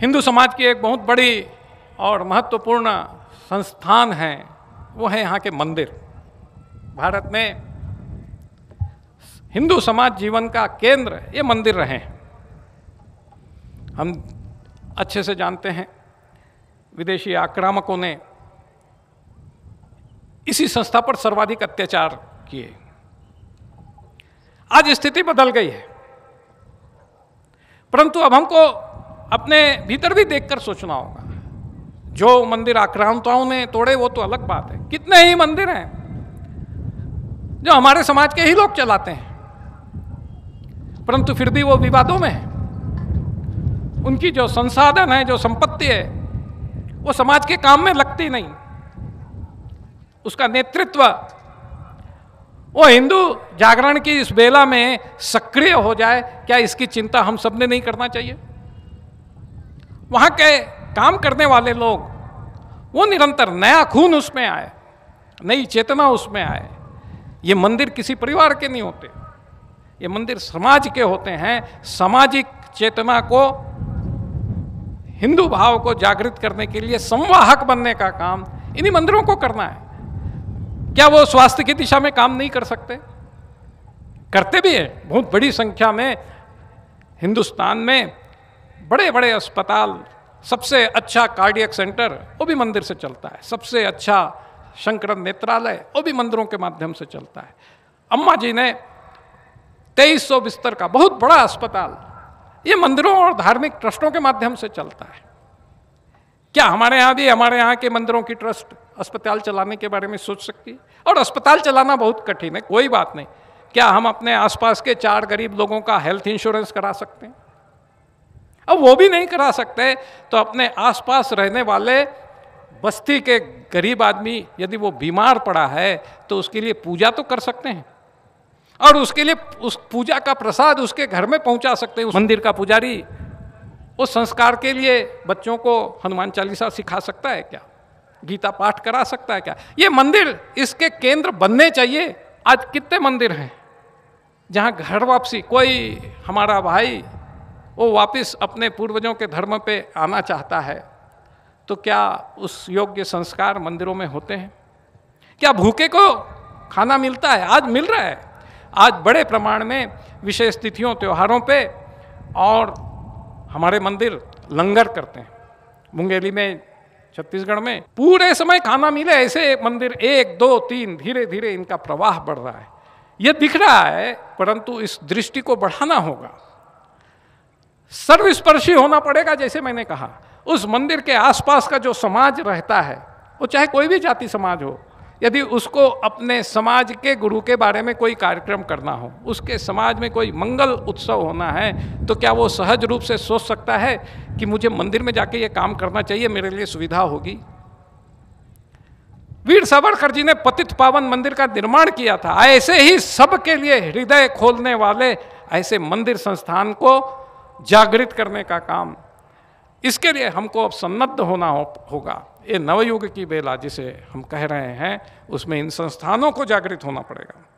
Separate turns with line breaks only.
हिंदू समाज की एक बहुत बड़ी और महत्वपूर्ण संस्थान है वो है यहाँ के मंदिर भारत में हिंदू समाज जीवन का केंद्र ये मंदिर रहे हैं हम अच्छे से जानते हैं विदेशी आक्रामकों ने इसी संस्था पर सर्वाधिक अत्याचार किए आज स्थिति बदल गई है परंतु अब हमको अपने भीतर भी देखकर सोचना होगा जो मंदिर आक्रांताओं ने तोड़े वो तो अलग बात है कितने ही मंदिर हैं जो हमारे समाज के ही लोग चलाते हैं परंतु फिर भी वो विवादों में है उनकी जो संसाधन है जो संपत्ति है वो समाज के काम में लगती नहीं उसका नेतृत्व वो हिंदू जागरण की इस बेला में सक्रिय हो जाए क्या इसकी चिंता हम सबने नहीं करना चाहिए वहाँ के काम करने वाले लोग वो निरंतर नया खून उसमें आए नई चेतना उसमें आए ये मंदिर किसी परिवार के नहीं होते ये मंदिर समाज के होते हैं सामाजिक चेतना को हिंदू भाव को जागृत करने के लिए संवाहक बनने का काम इन्हीं मंदिरों को करना है क्या वो स्वास्थ्य की दिशा में काम नहीं कर सकते करते भी हैं बहुत बड़ी संख्या में हिंदुस्तान में बड़े बड़े अस्पताल सबसे अच्छा कार्डियक सेंटर वो भी मंदिर से चलता है सबसे अच्छा शंकर नेत्रालय वो भी मंदिरों के माध्यम से चलता है अम्मा जी ने 2300 बिस्तर का बहुत बड़ा अस्पताल ये मंदिरों और धार्मिक ट्रस्टों के माध्यम से चलता है क्या हमारे यहाँ भी हमारे यहाँ के मंदिरों की ट्रस्ट अस्पताल चलाने के बारे में सोच सकती है और अस्पताल चलाना बहुत कठिन है कोई बात नहीं क्या हम अपने आसपास के चार गरीब लोगों का हेल्थ इंश्योरेंस करा सकते हैं अब वो भी नहीं करा सकते तो अपने आसपास रहने वाले बस्ती के गरीब आदमी यदि वो बीमार पड़ा है तो उसके लिए पूजा तो कर सकते हैं और उसके लिए उस पूजा का प्रसाद उसके घर में पहुंचा सकते हैं उस मंदिर का पुजारी उस संस्कार के लिए बच्चों को हनुमान चालीसा सिखा सकता है क्या गीता पाठ करा सकता है क्या ये मंदिर इसके केंद्र बनने चाहिए आज कितने मंदिर हैं जहाँ घर वापसी कोई हमारा भाई वो वापस अपने पूर्वजों के धर्म पे आना चाहता है तो क्या उस योग्य संस्कार मंदिरों में होते हैं क्या भूखे को खाना मिलता है आज मिल रहा है आज बड़े प्रमाण में विशेष तिथियों त्योहारों पे और हमारे मंदिर लंगर करते हैं मुंगेली में छत्तीसगढ़ में पूरे समय खाना मिले ऐसे मंदिर एक दो तीन धीरे धीरे इनका प्रवाह बढ़ रहा है ये दिख रहा है परंतु इस दृष्टि को बढ़ाना होगा सर्वस्पर्शी होना पड़ेगा जैसे मैंने कहा उस मंदिर के आसपास का जो समाज रहता है वो चाहे कोई भी जाति समाज हो यदि उसको अपने समाज के गुरु के बारे में कोई कार्यक्रम करना हो उसके समाज में कोई मंगल उत्सव होना है तो क्या वो सहज रूप से सोच सकता है कि मुझे मंदिर में जाके ये काम करना चाहिए मेरे लिए सुविधा होगी वीर सावरकर जी ने पतित पावन मंदिर का निर्माण किया था ऐसे ही सबके लिए हृदय खोलने वाले ऐसे मंदिर संस्थान को जागृत करने का काम इसके लिए हमको अब सन्नद्ध होना हो, होगा ये नवयुग की बेला जिसे हम कह रहे हैं उसमें इन संस्थानों को जागृत होना पड़ेगा